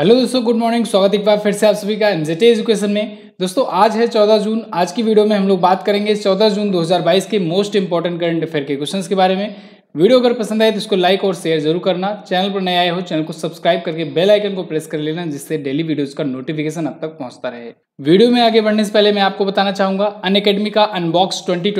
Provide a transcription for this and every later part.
hello दोस्तों good morning स्वागत एक बार फिर से आप सभी का एमजेटी एजुकेशन में दोस्तों आज है 14 जून आज की वीडियो में हम लोग बात करेंगे 14 जून 2022 के मोस्ट इंपॉर्टेंट करंट अफेयर के क्वेश्चंस के बारे में वीडियो अगर पसंद आए तो इसको लाइक और शेयर जरूर करना चैनल पर नए आए हो चैनल को सब्सक्राइब करके बेल आइकन को प्रेस कर लेना जिससे डेली वीडियोज का नोटिफिकेशन अब तक पहुंचता रहे वीडियो में आगे बढ़ने से पहले मैं आपको बताना चाहूंगा अन अकेडमी का अनबॉक्स ट्वेंटी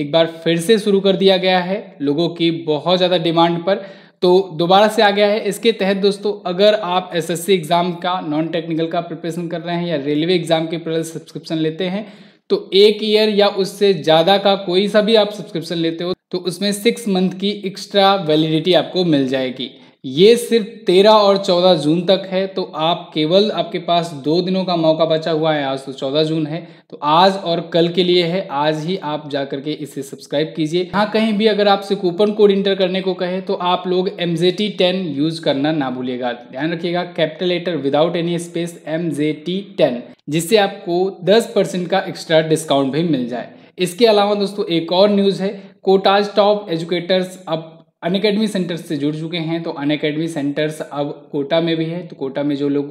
एक बार फिर से शुरू कर दिया गया है लोगों की बहुत ज़्यादा डिमांड पर तो दोबारा से आ गया है इसके तहत दोस्तों अगर आप एसएससी एग्ज़ाम का नॉन टेक्निकल का प्रिपरेशन कर रहे हैं या रेलवे एग्ज़ाम के पैरल सब्सक्रिप्शन लेते हैं तो एक ईयर या उससे ज़्यादा का कोई सा भी आप सब्सक्रिप्शन लेते हो तो उसमें सिक्स मंथ की एक्स्ट्रा वैलिडिटी आपको मिल जाएगी ये सिर्फ तेरह और चौदह जून तक है तो आप केवल आपके पास दो दिनों का मौका बचा हुआ है आज तो चौदह जून है तो आज और कल के लिए है आज ही आप जा करके इसे सब्सक्राइब कीजिए हाँ कहीं भी अगर आपसे कूपन कोड इंटर करने को कहे तो आप लोग M J T ten use करना ना भूलिएगा ध्यान रखिएगा capital letter without any space M J T ten जिससे आपको दस परसेंट का एक्स्ट्रा डिस्काउंट भी मिल जाए इसके अलावा दोस्तों एक और न्यूज़ है कोटाज टॉप एजुकेटर्स अब अनकेडमी सेंटर्स से जुड़ चुके हैं तो अनएकेडमी सेंटर्स अब कोटा में भी है तो कोटा में जो लोग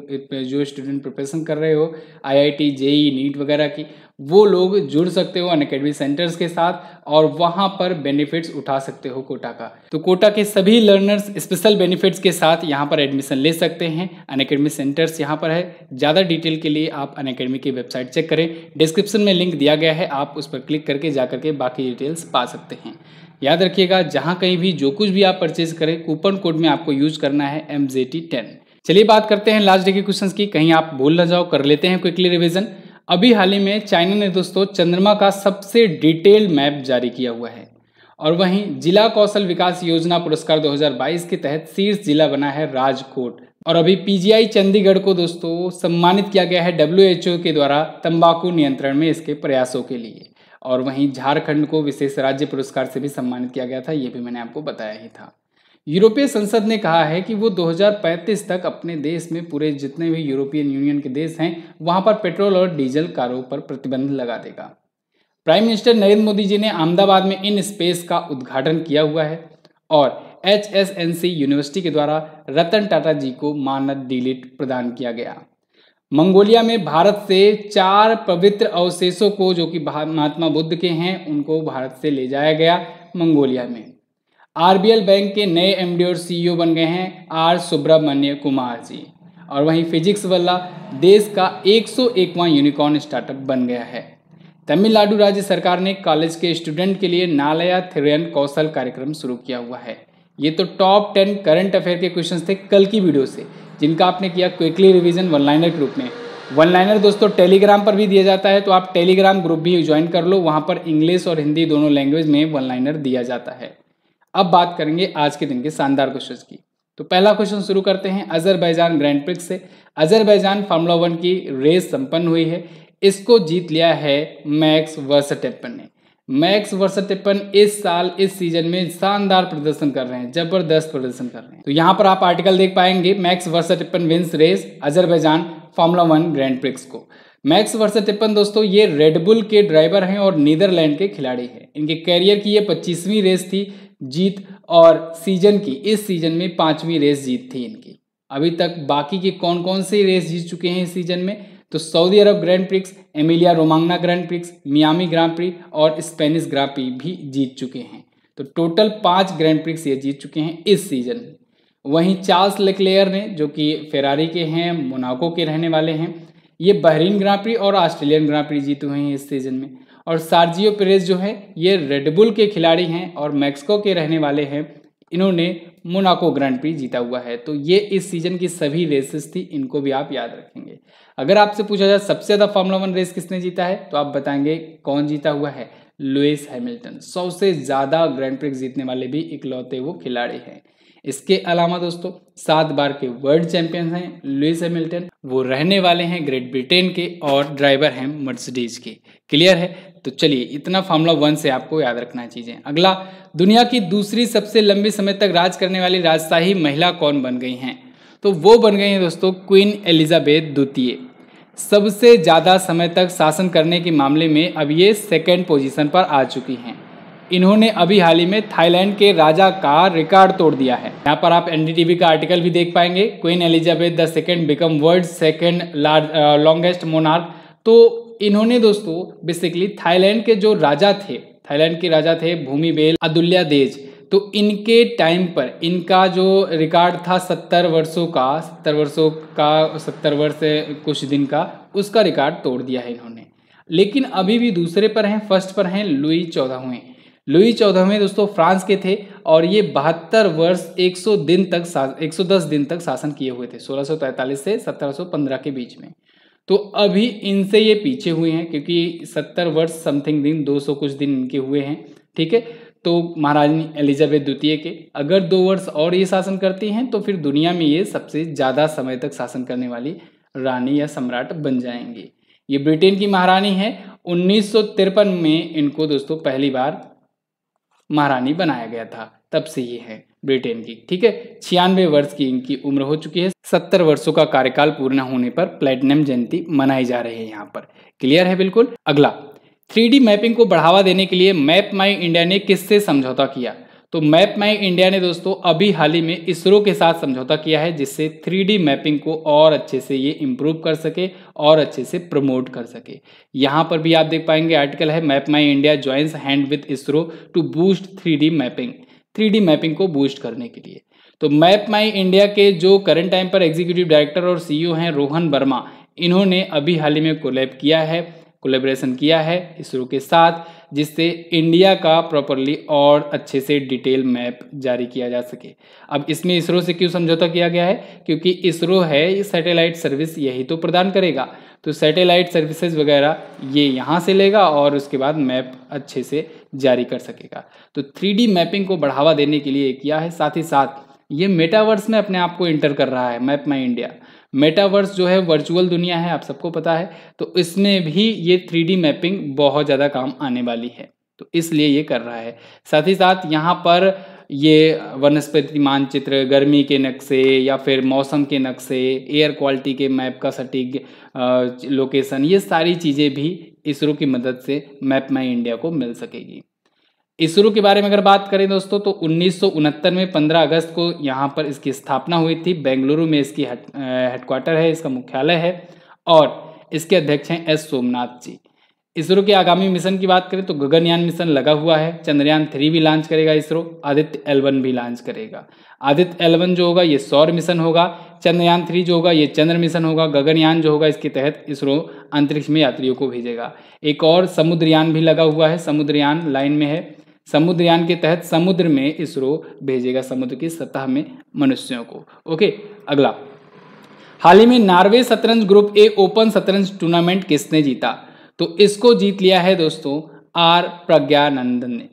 जो स्टूडेंट प्रिपरेशन कर रहे हो आईआईटी जेई नीट वगैरह की वो लोग जुड़ सकते हो अनएकेडमी सेंटर्स के साथ और वहाँ पर बेनिफिट्स उठा सकते हो कोटा का तो कोटा के सभी लर्नर्स स्पेशल बेनिफिट्स के साथ यहाँ पर एडमिशन ले सकते हैं अन सेंटर्स यहाँ पर है ज़्यादा डिटेल के लिए आप अनएकेडमी की वेबसाइट चेक करें डिस्क्रिप्शन में लिंक दिया गया है आप उस पर क्लिक करके जा करके बाकी डिटेल्स पा सकते हैं याद रखिएगा जहां कहीं भी जो कुछ भी आप परचेज करें कूपन कोड में आपको यूज करना है एम चलिए बात करते हैं लास्ट डे के क्वेश्चन की कहीं आप भूल ना जाओ कर लेते हैं क्विकली रिविजन अभी हाल ही में चाइना ने दोस्तों चंद्रमा का सबसे डिटेल्ड मैप जारी किया हुआ है और वहीं जिला कौशल विकास योजना पुरस्कार 2022 के तहत शीर्ष जिला बना है राजकोट और अभी पीजीआई चंडीगढ़ को दोस्तों सम्मानित किया गया है डब्ल्यू के द्वारा तंबाकू नियंत्रण में इसके प्रयासों के लिए और वहीं झारखंड को विशेष राज्य पुरस्कार से भी सम्मानित किया गया था ये भी मैंने आपको बताया ही था यूरोपीय संसद ने कहा है कि वो 2035 तक अपने देश में पूरे जितने भी यूरोपियन यूनियन के देश हैं वहां पर पेट्रोल और डीजल कारों पर प्रतिबंध लगा देगा प्राइम मिनिस्टर नरेंद्र मोदी जी ने अहमदाबाद में इन स्पेस का उद्घाटन किया हुआ है और एच यूनिवर्सिटी के द्वारा रतन टाटा जी को मानद डिलीट प्रदान किया गया मंगोलिया में भारत से चार पवित्र अवशेषों को जो कि महात्मा बुद्ध के हैं उनको भारत से ले जाया गया मंगोलिया में आरबीएल बैंक के नए एमडी और सीईओ e बन गए हैं आर सुब्रमण्य कुमार जी और वहीं फिजिक्स वाला देश का 101वां यूनिकॉर्न स्टार्टअप बन गया है तमिलनाडु राज्य सरकार ने कॉलेज के स्टूडेंट के लिए नालया थिरन कौशल कार्यक्रम शुरू किया हुआ है ये तो टॉप टेन करंट अफेयर के क्वेश्चन थे कल की वीडियो से जिनका आपने किया क्विकली रिवीजन वन लाइनर के रूप में वन लाइनर दोस्तों टेलीग्राम पर भी दिया जाता है तो आप टेलीग्राम ग्रुप भी ज्वाइन कर लो वहाँ पर इंग्लिश और हिंदी दोनों लैंग्वेज में वन लाइनर दिया जाता है अब बात करेंगे आज के दिन के शानदार क्वेश्चन की तो पहला क्वेश्चन शुरू करते हैं अजरबैजान ग्रैंड प्रिक्स से अजरबैजान फार्मूला वन की रेस संपन्न हुई है इसको जीत लिया है मैक्स वर्सटेपन ने मैक्स टिप्पन इस साल इस सीजन में शानदार प्रदर्शन कर रहे हैं जबरदस्त प्रदर्शन कर रहे हैं तो यहाँ पर आप आर्टिकल देख पाएंगे Max Verstappen wins race Azerbaijan formula one grand prix को मैक्स टिप्पन दोस्तों ये रेडबुल के ड्राइवर हैं और नीदरलैंड के खिलाड़ी हैं इनके कैरियर की ये पच्चीसवीं रेस थी जीत और सीजन की इस सीजन में पांचवी रेस जीत थी इनकी अभी तक बाकी के कौन कौन से रेस जीत चुके हैं इस सीजन में तो Saudi Arabia grand prix Emilia Romagna grand prix Miami grand prix और स्पेनिश ग्रां भी जीत चुके हैं तो टोटल पाँच ग्रैंड प्रिक्स ये जीत चुके हैं इस सीजन में वहीं चार्ल्स लेक्लेयर ने जो कि फेरारी के हैं मोनाको के रहने वाले हैं ये बहरीन ग्रां और ऑस्ट्रेलियन ग्रां प्री जीते हुए हैं इस सीज़न में और सार्जियो पेरेज जो है ये रेडबुल के खिलाड़ी हैं और मैक्सिको के रहने वाले हैं इन्होंने मोनाको ग्रैंड प्री जीता हुआ है तो ये इस सीजन की सभी रेसेस थी इनको भी आप याद रखेंगे अगर आपसे पूछा जाए सबसे ज़्यादा फार्मूला वन रेस किसने जीता है तो आप बताएंगे कौन जीता हुआ है लुइस हैमिल्टन सौ से ज़्यादा ग्रैंड प्रिक्स जीतने वाले भी इकलौते वो खिलाड़ी हैं इसके अलावा दोस्तों सात बार के वर्ल्ड चैंपियन हैं लुइस हैमिल्टन वो रहने वाले हैं ग्रेट ब्रिटेन के और ड्राइवर हैं मर्सिडीज के क्लियर है तो चलिए इतना फार्मूला वन से आपको याद रखना है चीज़ें अगला दुनिया की दूसरी सबसे लंबे समय तक राज करने वाली राजशाही महिला कौन बन गई हैं तो वो बन गई हैं दोस्तों क्वीन एलिजाबेथ द्वितीय सबसे ज़्यादा समय तक शासन करने के मामले में अब ये सेकेंड पोजिशन पर आ चुकी हैं इन्होंने अभी हाल ही में थाईलैंड के राजा का रिकॉर्ड तोड़ दिया है यहाँ पर आप एनडीटीवी का आर्टिकल भी देख पाएंगे Queen Elizabeth the second become world second large longest monarch तो इन्होंने दोस्तों बेसिकली थाईलैंड के जो राजा थे थाईलैंड के राजा थे बेल अदुल्या देज तो इनके टाइम पर इनका जो रिकॉर्ड था सत्तर वर्षों का सत्तर वर्षों का सत्तर वर्ष कुछ दिन का उसका रिकॉर्ड तोड़ दिया है इन्होंने लेकिन अभी भी दूसरे पर हैं फर्स्ट पर हैं लुई हुए लुई चौदहवें दोस्तों फ्रांस के थे और ये बहत्तर वर्ष 100 दिन तक 110 दिन तक शासन किए हुए थे 1643 से 1715 के बीच में तो अभी इनसे ये पीछे हुए हैं क्योंकि सत्तर वर्ष समथिंग दिन दो सौ कुछ दिन इनके हुए हैं ठीक है तो महारानी एलिजाबेथ द्वितीय के अगर दो वर्ष और ये शासन करती हैं तो फिर दुनिया में ये सबसे ज़्यादा समय तक शासन करने वाली रानी या सम्राट बन जाएंगी ये ब्रिटेन की महारानी है उन्नीस में इनको दोस्तों पहली बार महारानी बनाया गया था तब से ये है ब्रिटेन की ठीक है छियानवे वर्ष की इनकी उम्र हो चुकी है सत्तर वर्षों का कार्यकाल पूर्ण होने पर प्लेटिनम जयंती मनाई जा रही है यहाँ पर क्लियर है बिल्कुल अगला थ्री मैपिंग को बढ़ावा देने के लिए मैप माई इंडिया ने किससे समझौता किया तो मैप माई इंडिया ने दोस्तों अभी हाल ही में इसरो के साथ समझौता किया है जिससे थ्री मैपिंग को और अच्छे से ये इम्प्रूव कर सके और अच्छे से प्रमोट कर सके यहाँ पर भी आप देख पाएंगे आर्टिकल है Map My India joins hand with ISRO to boost three mapping three mapping को बूस्ट करने के लिए तो मैप माई इंडिया के जो करंट टाइम पर एग्जीक्यूटिव डायरेक्टर और सीईओ e हैं रोहन वर्मा इन्होंने अभी हाल ही में कोलैब किया है कोलेब्रेशन किया है इसरो के साथ जिससे इंडिया का प्रॉपरली और अच्छे से डिटेल मैप जारी किया जा सके अब इसमें इसरो से क्यों समझौता किया गया है क्योंकि इसरो है सैटेलाइट सर्विस यही तो प्रदान करेगा तो सैटेलाइट सर्विसेज वगैरह ये यहाँ से लेगा और उसके बाद मैप अच्छे से जारी कर सकेगा तो थ्री मैपिंग को बढ़ावा देने के लिए किया है साथ ही साथ ये मेटावर्स में अपने आप को इंटर कर रहा है मैप माई इंडिया मेटावर्स जो है वर्चुअल दुनिया है आप सबको पता है तो इसमें भी ये थ्री मैपिंग बहुत ज़्यादा काम आने वाली है तो इसलिए ये कर रहा है साथ ही साथ यहाँ पर ये वनस्पति मानचित्र गर्मी के नक्शे या फिर मौसम के नक्शे एयर क्वालिटी के मैप का सटीक लोकेशन ये सारी चीज़ें भी इसरो की मदद से मैप माई इंडिया को मिल सकेगी इसरो के बारे में अगर बात करें दोस्तों तो उन्नीस में 15 अगस्त को यहाँ पर इसकी स्थापना हुई थी बेंगलुरु में इसकी हेडक्वार्टर है इसका मुख्यालय है और इसके अध्यक्ष हैं एस सोमनाथ जी इसरो के आगामी मिशन की बात करें तो गगनयान मिशन लगा हुआ है चंद्रयान थ्री भी लॉन्च करेगा इसरो आदित्य एलवन भी लॉन्च करेगा आदित्य एलवन जो होगा ये सौर मिशन होगा चंद्रयान थ्री जो होगा ये चंद्र मिशन होगा गगनयान जो होगा इसके तहत इसरो अंतरिक्ष में यात्रियों को भेजेगा एक और समुद्रयान भी लगा हुआ है समुद्रयान लाइन में है समुद्रयान के तहत समुद्र में इसरो भेजेगा समुद्र की सतह में मनुष्यों को ओके अगला हाल ही में नॉर्वे शतरंज ग्रुप ए ओपन शतरंज टूर्नामेंट किसने जीता तो इसको जीत लिया है दोस्तों आर प्रज्ञानंदन ने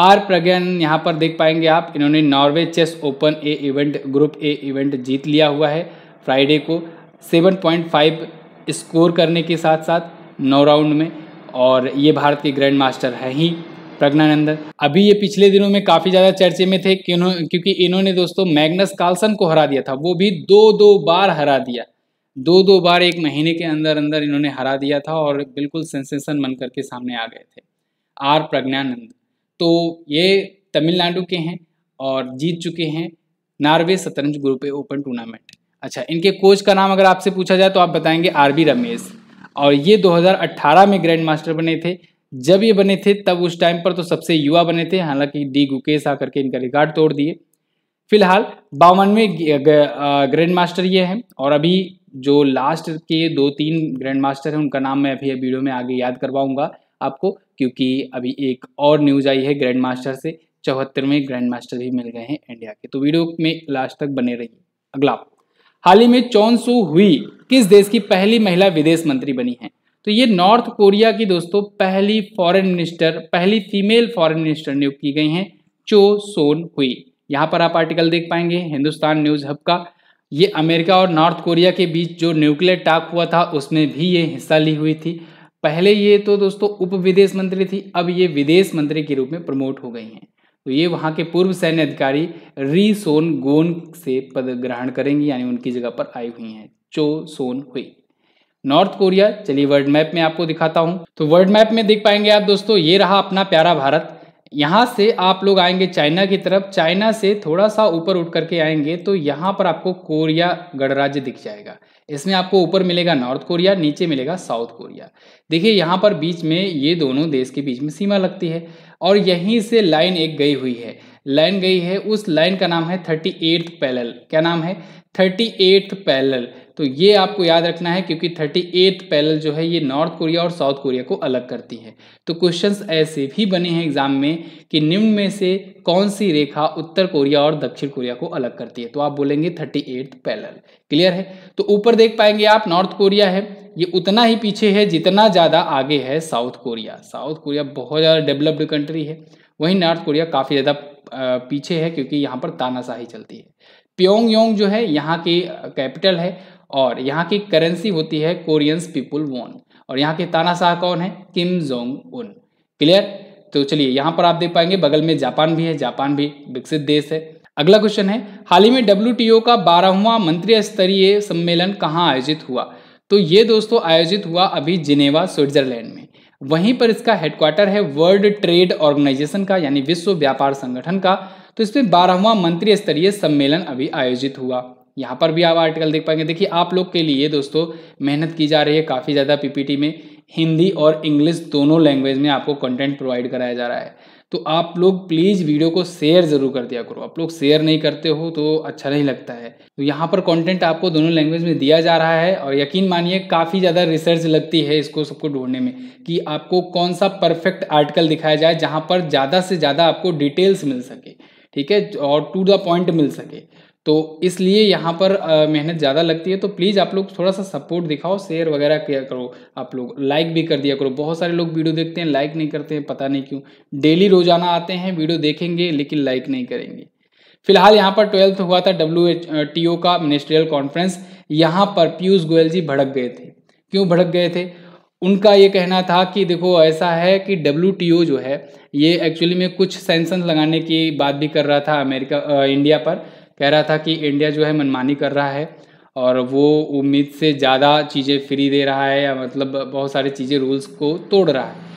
आर प्रज्ञानंद यहाँ पर देख पाएंगे आप इन्होंने Norway chess open A event group A event जीत लिया हुआ है फ्राइडे को 7.5 स्कोर करने के साथ साथ नौ राउंड में और ये भारत के ग्रैंड मास्टर हैं ही प्रज्ञानंदन अभी ये पिछले दिनों में काफ़ी ज़्यादा चर्चे में थे क्योंकि इन्होंने दोस्तों मैग्नस कार्लसन को हरा दिया था वो भी दो दो बार हरा दिया दो दो बार एक महीने के अंदर अंदर इन्होंने हरा दिया था और बिल्कुल सेंसेशन बन करके सामने आ गए थे आर प्रज्ञानंद तो ये तमिलनाडु के हैं और जीत चुके हैं नॉर्वे शतरंज ग्रुप ओपन टूर्नामेंट अच्छा इनके कोच का नाम अगर आपसे पूछा जाए तो आप बताएंगे आर बी रमेश और ये 2018 में ग्रैंड मास्टर बने थे जब ये बने थे तब उस टाइम पर तो सबसे युवा बने थे हालांकि डी गुकेश आकर के इनका रिकॉर्ड तोड़ दिए फिलहाल बावनवे ग्रैंड मास्टर ये हैं और अभी जो लास्ट के दो तीन ग्रैंड मास्टर हैं उनका नाम मैं अभी वीडियो में आगे याद करवाऊँगा आपको क्योंकि अभी एक और न्यूज़ आई है ग्रैंड मास्टर से चौहत्तरवें ग्रैंड मास्टर भी मिल गए हैं इंडिया के तो वीडियो में लास्ट तक बने रहिए अगला हाल ही में चौन हुई किस देश की पहली महिला विदेश मंत्री बनी है तो ये नॉर्थ कोरिया की दोस्तों पहली फॉरेन मिनिस्टर पहली फीमेल फॉरेन मिनिस्टर नियुक्त की गई हैं चो सोन हुई यहाँ पर आप आर्टिकल देख पाएंगे हिंदुस्तान न्यूज़ हब का ये अमेरिका और नॉर्थ कोरिया के बीच जो न्यूक्लियर टाक हुआ था उसमें भी ये हिस्सा ली हुई थी पहले ये तो दोस्तों उप विदेश मंत्री थी अब ये विदेश मंत्री के रूप में प्रमोट हो गई हैं तो ये वहाँ के पूर्व सैन्य अधिकारी री सोन गोन से पद ग्रहण करेंगी यानी उनकी जगह पर आई हुई हैं Cho Son Hui North Korea चलिए वर्ल्ड मैप में आपको दिखाता हूँ तो वर्ल्ड मैप में देख पाएंगे आप दोस्तों ये रहा अपना प्यारा भारत यहाँ से आप लोग आएंगे चाइना की तरफ चाइना से थोड़ा सा ऊपर उठ करके आएंगे तो यहाँ पर आपको कोरिया गणराज्य दिख जाएगा इसमें आपको ऊपर मिलेगा नॉर्थ कोरिया नीचे मिलेगा साउथ कोरिया देखिए यहाँ पर बीच में ये दोनों देश के बीच में सीमा लगती है और यहीं से लाइन एक गई हुई है लाइन गई है उस लाइन का नाम है थर्टी एट्थ क्या नाम है थर्टी एट्थ तो ये आपको याद रखना है क्योंकि थर्टी एथ पैरल जो है ये नॉर्थ कोरिया और साउथ कोरिया को अलग करती है तो क्वेश्चंस ऐसे भी बने हैं एग्जाम में कि निम्न में से कौन सी रेखा उत्तर कोरिया और दक्षिण कोरिया को अलग करती है तो आप बोलेंगे थर्टी एथ पैरल क्लियर है तो ऊपर देख पाएंगे आप नॉर्थ कोरिया है ये उतना ही पीछे है जितना ज़्यादा आगे है साउथ कोरिया साउथ कोरिया बहुत ज़्यादा डेवलप्ड कंट्री है वहीं नॉर्थ कोरिया काफ़ी ज़्यादा पीछे है क्योंकि यहाँ पर तानाशाही चलती है प्योंग योंग जो है यहाँ की कैपिटल है और यहाँ की करेंसी होती है कोरियंस पीपुल वोन और यहाँ के तानाशाह कौन है किम जोंग उन क्लियर तो चलिए यहाँ पर आप देख पाएंगे बगल में जापान भी है जापान भी विकसित देश है अगला क्वेश्चन है हाल ही में डब्ल्यू का बारहवा मंत्री स्तरीय सम्मेलन कहाँ आयोजित हुआ तो ये दोस्तों आयोजित हुआ अभी जिनेवा स्विट्जरलैंड में वहीं पर इसका हेडक्वार्टर है वर्ल्ड ट्रेड ऑर्गेनाइजेशन का यानी विश्व व्यापार संगठन का तो इसमें बारहवा मंत्री स्तरीय सम्मेलन अभी आयोजित हुआ यहाँ पर भी आप आर्टिकल देख पाएंगे देखिए आप लोग के लिए दोस्तों मेहनत की जा रही है काफ़ी ज़्यादा पीपीटी में हिंदी और इंग्लिश दोनों लैंग्वेज में आपको कंटेंट प्रोवाइड कराया जा रहा है तो आप लोग प्लीज़ वीडियो को शेयर ज़रूर कर दिया करो आप लोग शेयर नहीं करते हो तो अच्छा नहीं लगता है तो यहाँ पर कंटेंट आपको दोनों लैंग्वेज में दिया जा रहा है और यकीन मानिए काफ़ी ज़्यादा रिसर्च लगती है इसको सबको ढूंढने में कि आपको कौन सा परफेक्ट आर्टिकल दिखाया जाए जहाँ पर ज़्यादा से ज़्यादा आपको डिटेल्स मिल सके ठीक है और टू द पॉइंट मिल सके तो इसलिए यहाँ पर मेहनत ज़्यादा लगती है तो प्लीज़ आप लोग थोड़ा सा सपोर्ट दिखाओ शेयर वगैरह किया करो आप लोग लाइक भी कर दिया करो बहुत सारे लोग वीडियो देखते हैं लाइक नहीं करते हैं पता नहीं क्यों डेली रोजाना आते हैं वीडियो देखेंगे लेकिन लाइक नहीं करेंगे फिलहाल यहाँ पर ट्वेल्थ हुआ था डब्ल्यू एच का मिनिस्ट्रियल कॉन्फ्रेंस यहाँ पर पीयूष गोयल जी भड़क गए थे क्यों भड़क गए थे उनका ये कहना था कि देखो ऐसा है कि डब्ल्यू जो है ये एक्चुअली में कुछ सेंसन लगाने की बात भी कर रहा था अमेरिका इंडिया पर कह रहा था कि इंडिया जो है मनमानी कर रहा है और वो उम्मीद से ज़्यादा चीज़ें फ्री दे रहा है या मतलब बहुत सारी चीज़ें रूल्स को तोड़ रहा है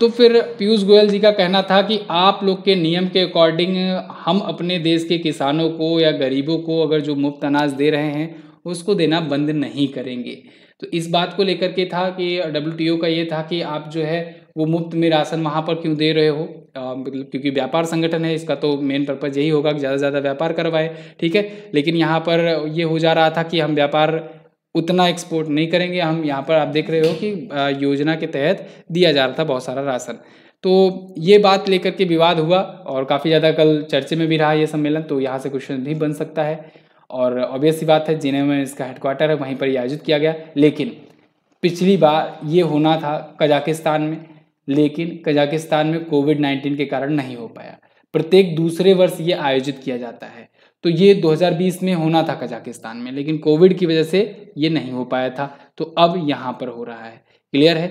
तो फिर पीयूष गोयल जी का कहना था कि आप लोग के नियम के अकॉर्डिंग हम अपने देश के किसानों को या गरीबों को अगर जो मुफ्त अनाज दे रहे हैं उसको देना बंद नहीं करेंगे तो इस बात को लेकर के था कि डब्ल्यू का ये था कि आप जो है वो मुफ्त में राशन वहाँ पर क्यों दे रहे हो मतलब क्योंकि व्यापार संगठन है इसका तो मेन पर्पज़ यही होगा कि ज़्यादा से ज़्यादा व्यापार करवाए ठीक है लेकिन यहाँ पर ये हो जा रहा था कि हम व्यापार उतना एक्सपोर्ट नहीं करेंगे हम यहाँ पर आप देख रहे हो कि योजना के तहत दिया जा रहा था बहुत सारा राशन तो ये बात लेकर के विवाद हुआ और काफ़ी ज़्यादा कल चर्चे में भी रहा ये सम्मेलन तो यहाँ से क्वेश्चन भी बन सकता है और ऑब्वियस बात है जिन्हें में इसका हेडक्वार्टर है वहीं पर आयोजित किया गया लेकिन पिछली बार ये होना था कजाकिस्तान में लेकिन कजाकिस्तान में कोविड 19 के कारण नहीं हो पाया प्रत्येक दूसरे वर्ष ये आयोजित किया जाता है तो ये 2020 में होना था कजाकिस्तान में लेकिन कोविड की वजह से ये नहीं हो पाया था तो अब यहाँ पर हो रहा है क्लियर है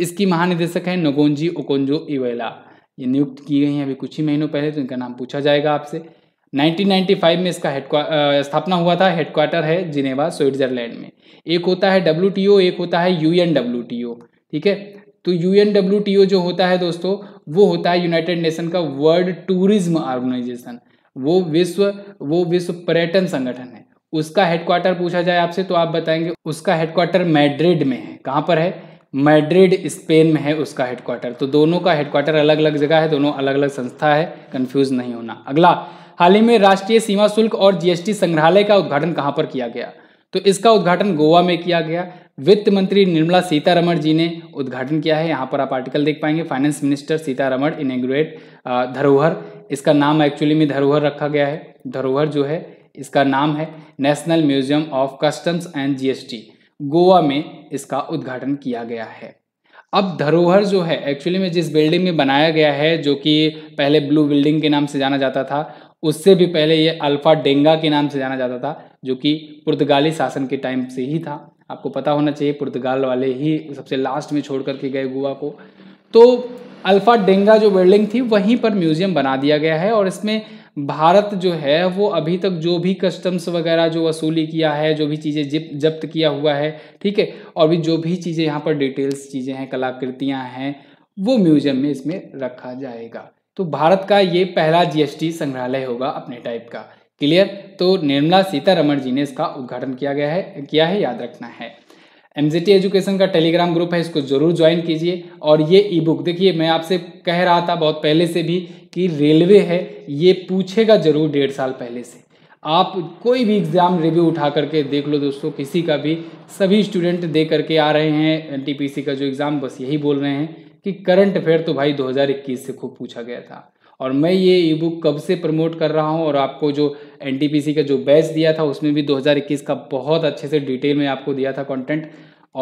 इसकी महानिदेशक है नगोंजी ओकोंजो इवेला ये नियुक्त की गई हैं अभी कुछ ही महीनों पहले तो इनका नाम पूछा जाएगा आपसे 1995 में इसका हेडक्वा स्थापना हुआ था हेडक्वार्टर है जिनेवा स्विट्जरलैंड में एक होता है डब्ल्यू एक होता है यू ठीक है तो यू जो होता है दोस्तों वो होता है यूनाइटेड नेशन का वर्ल्ड टूरिज्म ऑर्गेनाइजेशन वो विश्व वो विश्व पर्यटन संगठन है उसका हेडक्वार्टर पूछा जाए आपसे तो आप बताएंगे उसका हेडक्वार्टर मैड्रिड में है कहाँ पर है मैड्रिड स्पेन में है उसका हेडक्वार्टर तो दोनों का हेडक्वार्टर अलग अलग जगह है दोनों अलग अलग संस्था है कंफ्यूज नहीं होना अगला हाल ही में राष्ट्रीय सीमा शुल्क और जीएसटी संग्रहालय का उद्घाटन कहाँ पर किया गया तो इसका उद्घाटन गोवा में किया गया वित्त मंत्री निर्मला सीतारमण जी ने उद्घाटन किया है यहाँ पर आप आर्टिकल देख पाएंगे फाइनेंस मिनिस्टर सीतारमण इनेग्रेट धरोहर इसका नाम एक्चुअली में धरोहर रखा गया है धरोहर जो है इसका नाम है national museum of customs and GST Goa में इसका उद्घाटन किया गया है अब धरोहर जो है एक्चुअली में जिस बिल्डिंग में बनाया गया है जो कि पहले ब्लू बिल्डिंग के नाम से जाना जाता था उससे भी पहले ये अल्फा डेंगा के नाम से जाना जाता था जो कि पुर्तगाली शासन के टाइम से ही था आपको पता होना चाहिए पुर्तगाल वाले ही सबसे लास्ट में छोड़ करके गए गोवा को तो अल्फ़ा डेंगा जो बिल्डिंग थी वहीं पर म्यूज़ियम बना दिया गया है और इसमें भारत जो है वो अभी तक जो भी कस्टम्स वगैरह जो वसूली किया है जो भी चीज़ें जब्त किया हुआ है ठीक है और भी जो भी चीज़ें यहाँ पर डिटेल्स चीज़ें हैं कलाकृतियाँ हैं वो म्यूज़ियम में इसमें रखा जाएगा तो भारत का ये पहला जीएसटी संग्रहालय होगा अपने टाइप का क्लियर तो निर्मला सीतारमण जी ने इसका उद्घाटन किया गया है किया है याद रखना है एम एजुकेशन का टेलीग्राम ग्रुप है इसको जरूर ज्वाइन कीजिए और ये ई बुक देखिए मैं आपसे कह रहा था बहुत पहले से भी कि रेलवे है ये पूछेगा जरूर डेढ़ साल पहले से आप कोई भी एग्ज़ाम रिव्यू उठा करके देख लो दोस्तों किसी का भी सभी स्टूडेंट दे करके आ रहे हैं एन का जो एग्ज़ाम बस यही बोल रहे हैं कि करंट अफेयर तो भाई 2021 से खूब पूछा गया था और मैं ये ई बुक कब से प्रमोट कर रहा हूँ और आपको जो एन का जो बैच दिया था उसमें भी 2021 का बहुत अच्छे से डिटेल में आपको दिया था कंटेंट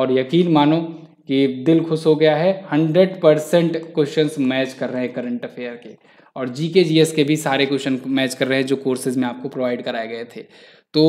और यकीन मानो कि दिल खुश हो गया है 100 परसेंट क्वेश्चन मैच कर रहे हैं करंट अफेयर के और जी के जी एस के भी सारे क्वेश्चन मैच कर रहे हैं जो कोर्सेज में आपको प्रोवाइड कराए गए थे तो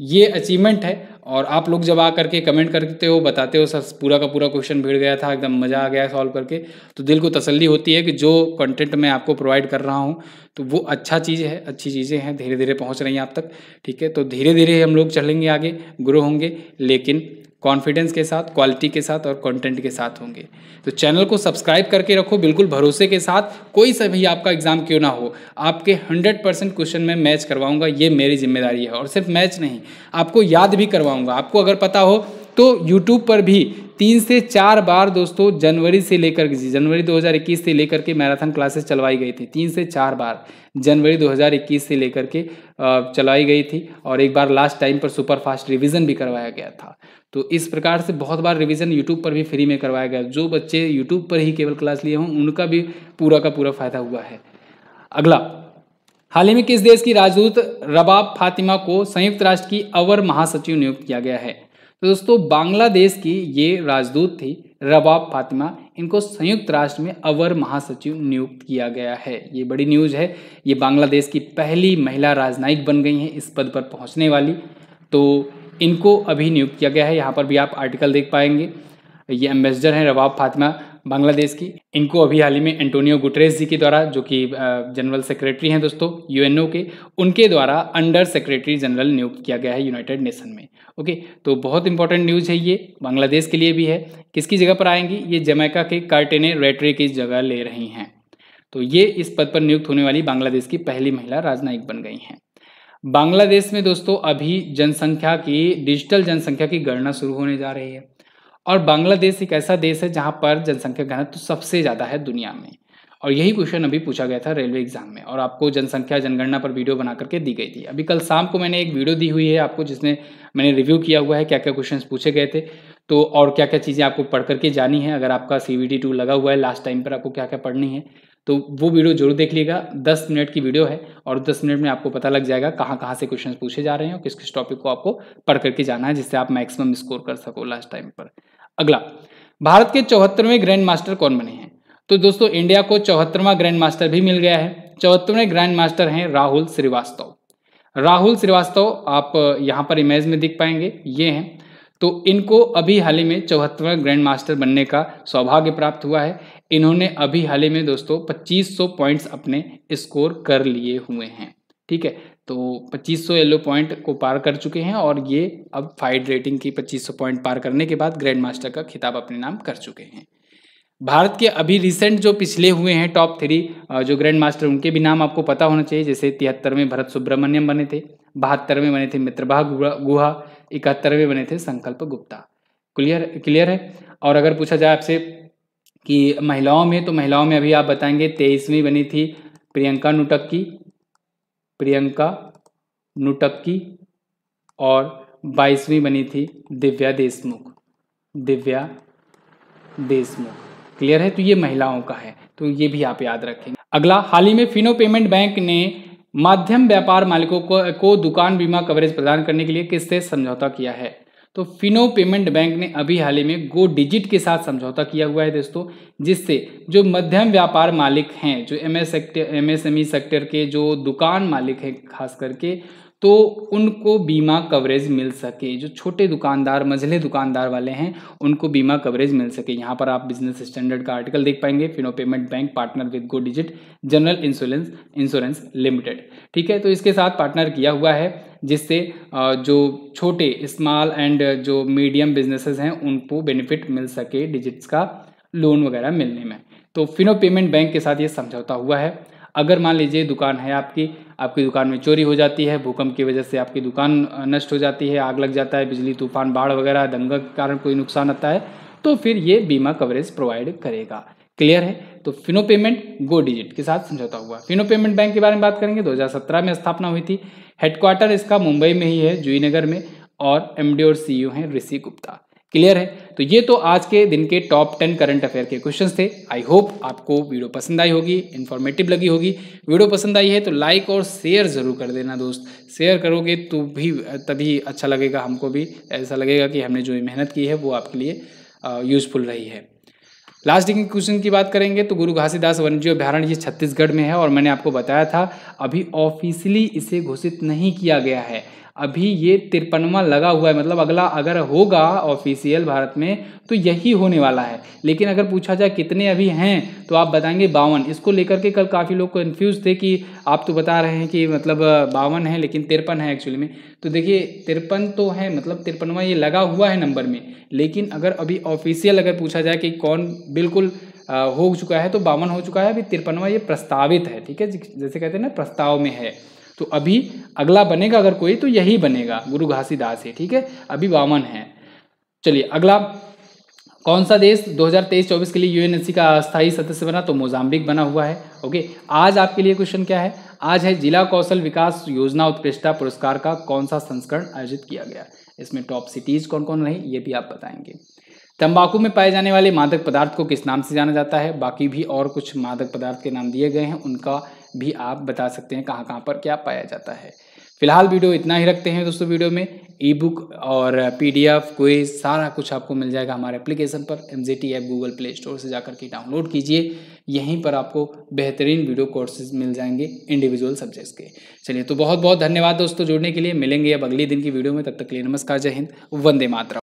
ये अचीवमेंट है और आप लोग जब आ करके कमेंट करते हो बताते हो सर पूरा का पूरा क्वेश्चन भिड़ गया था एकदम मज़ा आ गया सॉल्व करके तो दिल को तसल्ली होती है कि जो कंटेंट मैं आपको प्रोवाइड कर रहा हूँ तो वो अच्छा चीज़ है अच्छी चीज़ें हैं धीरे धीरे पहुँच रही हैं आप तक ठीक है तो धीरे धीरे हम लोग चलेंगे आगे ग्रो होंगे लेकिन कॉन्फिडेंस के साथ क्वालिटी के साथ और कंटेंट के साथ होंगे तो चैनल को सब्सक्राइब करके रखो बिल्कुल भरोसे के साथ कोई सा भी आपका एग्ज़ाम क्यों ना हो आपके 100 परसेंट क्वेश्चन में मैच करवाऊंगा ये मेरी जिम्मेदारी है और सिर्फ मैच नहीं आपको याद भी करवाऊंगा आपको अगर पता हो तो यूट्यूब पर भी तीन से चार बार दोस्तों जनवरी से लेकर जनवरी 2021 से लेकर के मैराथन क्लासेस चलवाई गई थी तीन से चार बार जनवरी 2021 से लेकर के चलाई गई थी और एक बार लास्ट टाइम पर सुपर फास्ट रिविज़न भी करवाया गया था तो इस प्रकार से बहुत बार रिवीजन यूट्यूब पर भी फ्री में करवाया गया जो बच्चे यूट्यूब पर ही केवल क्लास लिए हों उनका भी पूरा का पूरा फ़ायदा हुआ है अगला हाल ही में किस देश की राजदूत रबाब फातिमा को संयुक्त राष्ट्र की अवर महासचिव नियुक्त किया गया है तो दोस्तों बांग्लादेश की ये राजदूत थी रबाब फातिमा इनको संयुक्त राष्ट्र में अवर महासचिव नियुक्त किया गया है ये बड़ी न्यूज़ है ये बांग्लादेश की पहली महिला राजनयिक बन गई हैं इस पद पर पहुंचने वाली तो इनको अभी नियुक्त किया गया है यहाँ पर भी आप आर्टिकल देख पाएंगे ये एम्बेसडर हैं रबाब फातिमा बांग्लादेश की इनको अभी हाल ही में एंटोनियो गुटरेस जी के द्वारा जो कि जनरल सेक्रेटरी हैं दोस्तों यूएनओ के उनके द्वारा अंडर सेक्रेटरी जनरल नियुक्त किया गया है यूनाइटेड नेशन में ओके तो बहुत इंपॉर्टेंट न्यूज़ है ये बांग्लादेश के लिए भी है किसकी जगह पर आएंगी ये जमैका के कार्टेने रेटरी की जगह ले रही हैं तो ये इस पद पर नियुक्त होने वाली बांग्लादेश की पहली महिला राजनयिक बन गई हैं बांग्लादेश में दोस्तों अभी जनसंख्या की डिजिटल जनसंख्या की गणना शुरू होने जा रही है और बांग्लादेश एक ऐसा देश है जहाँ पर जनसंख्या घनत्व तो सबसे ज़्यादा है दुनिया में और यही क्वेश्चन अभी पूछा गया था रेलवे एग्जाम में और आपको जनसंख्या जनगणना पर वीडियो बना करके दी गई थी अभी कल शाम को मैंने एक वीडियो दी हुई है आपको जिसने मैंने रिव्यू किया हुआ है क्या क्या क्वेश्चन पूछे गए थे तो और क्या क्या चीज़ें आपको पढ़ करके जानी है अगर आपका सी वी टू लगा हुआ है लास्ट टाइम पर आपको क्या क्या पढ़नी है तो वो वीडियो जरूर देख लीजिएगा दस मिनट की वीडियो है और दस मिनट में आपको पता लग जाएगा कहाँ कहाँ से क्वेश्चन पूछे जा रहे हैं और किस किस टॉपिक को आपको पढ़ करके जाना है जिससे आप मैक्सिमम स्कोर कर सको लास्ट टाइम पर अगला भारत के चौहत्तरवें ग्रैंड मास्टर कौन बने हैं तो दोस्तों इंडिया को चौहत्तरवा ग्रैंड मास्टर भी मिल गया है चौहत्तरवें ग्रैंड मास्टर हैं राहुल श्रीवास्तव राहुल श्रीवास्तव आप यहाँ पर इमेज में दिख पाएंगे ये हैं तो इनको अभी हाल ही में चौहत्तरवा ग्रैंड मास्टर बनने का सौभाग्य प्राप्त हुआ है इन्होंने अभी हाल ही में दोस्तों 2500 पॉइंट्स अपने स्कोर कर लिए हुए हैं ठीक है तो 2500 येलो पॉइंट को पार कर चुके हैं और ये अब फाइट रेटिंग की 2500 पॉइंट पार करने के बाद ग्रैंड मास्टर का खिताब अपने नाम कर चुके हैं भारत के अभी रिसेंट जो पिछले हुए हैं टॉप थ्री जो ग्रैंड मास्टर उनके भी नाम आपको पता होना चाहिए जैसे तिहत्तर में भरत सुब्रमण्यम बने थे बहत्तर में बने थे मित्रभा गुहा इकहत्तर में बने थे संकल्प गुप्ता क्लियर क्लियर है और अगर पूछा जाए आपसे कि महिलाओं में तो महिलाओं में अभी आप बताएंगे तेईसवीं बनी थी प्रियंका नुटक की प्रियंका नुटक्की और बाईसवीं बनी थी दिव्या देशमुख दिव्या देशमुख क्लियर है तो ये महिलाओं का है तो ये भी आप याद रखेंगे अगला हाल ही में फिनो पेमेंट बैंक ने माध्यम व्यापार मालिकों को, को दुकान बीमा कवरेज प्रदान करने के लिए किससे समझौता किया है तो फिनो पेमेंट बैंक ने अभी हाल ही में गो डिजिट के साथ समझौता किया हुआ है दोस्तों जिससे जो मध्यम व्यापार मालिक हैं जो M S sector M S M E sector के जो दुकान मालिक हैं खास करके तो उनको बीमा कवरेज मिल सके जो छोटे दुकानदार मझले दुकानदार वाले हैं उनको बीमा कवरेज मिल सके यहाँ पर आप बिजनेस स्टैंडर्ड का आर्टिकल देख पाएंगे Fino payment bank partner with go digit general insurance insurance limited ठीक है तो इसके साथ पार्टनर किया हुआ है जिससे जो छोटे स्मॉल एंड जो मीडियम बिजनेसेस हैं उनको बेनिफिट मिल सके डिजिट्स का लोन वगैरह मिलने में तो फिनो पेमेंट बैंक के साथ ये समझौता हुआ है अगर मान लीजिए दुकान है आपकी आपकी दुकान में चोरी हो जाती है भूकंप की वजह से आपकी दुकान नष्ट हो जाती है आग लग जाता है बिजली तूफान बाढ़ वगैरह दंगा के कारण कोई नुकसान आता है तो फिर ये बीमा कवरेज प्रोवाइड करेगा क्लियर है तो फिनो पेमेंट गो डिजिट के साथ समझौता हुआ फिनो पेमेंट बैंक के बारे में बात करेंगे 2017 में स्थापना हुई थी हेडक्वार्टर इसका मुंबई में ही है नगर में और एम और सी e हैं ऋषि गुप्ता क्लियर है तो ये तो आज के दिन के टॉप टेन करंट अफेयर के क्वेश्चन थे आई होप आपको वीडियो पसंद आई होगी इन्फॉर्मेटिव लगी होगी वीडियो पसंद आई है तो लाइक और शेयर ज़रूर कर देना दोस्त शेयर करोगे तो भी तभी अच्छा लगेगा हमको भी ऐसा लगेगा कि हमने जो मेहनत की है वो आपके लिए यूज़फुल रही है लास्ट के क्वेश्चन की बात करेंगे तो गुरु घासीदास वन्यजीव अभ्यारण्य ये छत्तीसगढ़ में है और मैंने आपको बताया था अभी ऑफिशियली इसे घोषित नहीं किया गया है अभी ये तिरपनवा लगा हुआ है मतलब अगला अगर होगा ऑफिशियल भारत में तो यही होने वाला है लेकिन अगर पूछा जाए कितने अभी हैं तो आप बताएंगे बावन इसको लेकर के कल काफ़ी लोग कन्फ्यूज थे कि आप तो बता रहे हैं कि मतलब बावन है लेकिन तिरपन है एक्चुअली में तो देखिए तिरपन तो है मतलब तिरपनवा ये लगा हुआ है नंबर में लेकिन अगर अभी ऑफिशियल अगर पूछा जाए कि कौन बिल्कुल हो चुका है तो बावन हो चुका है अभी तिरपनवा ये प्रस्तावित है ठीक है जैसे कहते हैं ना प्रस्ताव में है तो अभी अगला बनेगा अगर कोई तो यही बनेगा गुरु घासीदास ही ठीक है अभी वामन है चलिए अगला कौन सा देश 2023-24 के लिए यू का अस्थायी सदस्य बना तो मोजाम्बिक बना हुआ है ओके आज आपके लिए क्वेश्चन क्या है आज है जिला कौशल विकास योजना उत्कृष्टता पुरस्कार का कौन सा संस्करण आयोजित किया गया इसमें टॉप सिटीज कौन कौन रही ये भी आप बताएंगे तंबाकू में पाए जाने वाले मादक पदार्थ को किस नाम से जाना जाता है बाकी भी और कुछ मादक पदार्थ के नाम दिए गए हैं उनका भी आप बता सकते हैं कहाँ कहाँ पर क्या पाया जाता है फिलहाल वीडियो इतना ही रखते हैं दोस्तों वीडियो में ई बुक और पी डी एफ कोई सारा कुछ आपको मिल जाएगा हमारे एप्लीकेशन पर M J T app Google Play Store से जाकर के डाउनलोड कीजिए यहीं पर आपको बेहतरीन वीडियो कोर्सेज मिल जाएंगे इंडिविजुअल सब्जेक्ट्स के चलिए तो बहुत बहुत धन्यवाद दोस्तों जुड़ने के लिए मिलेंगे अब अगले दिन की वीडियो में तब तक के लिए नमस्कार जय हिंद वंदे मातरम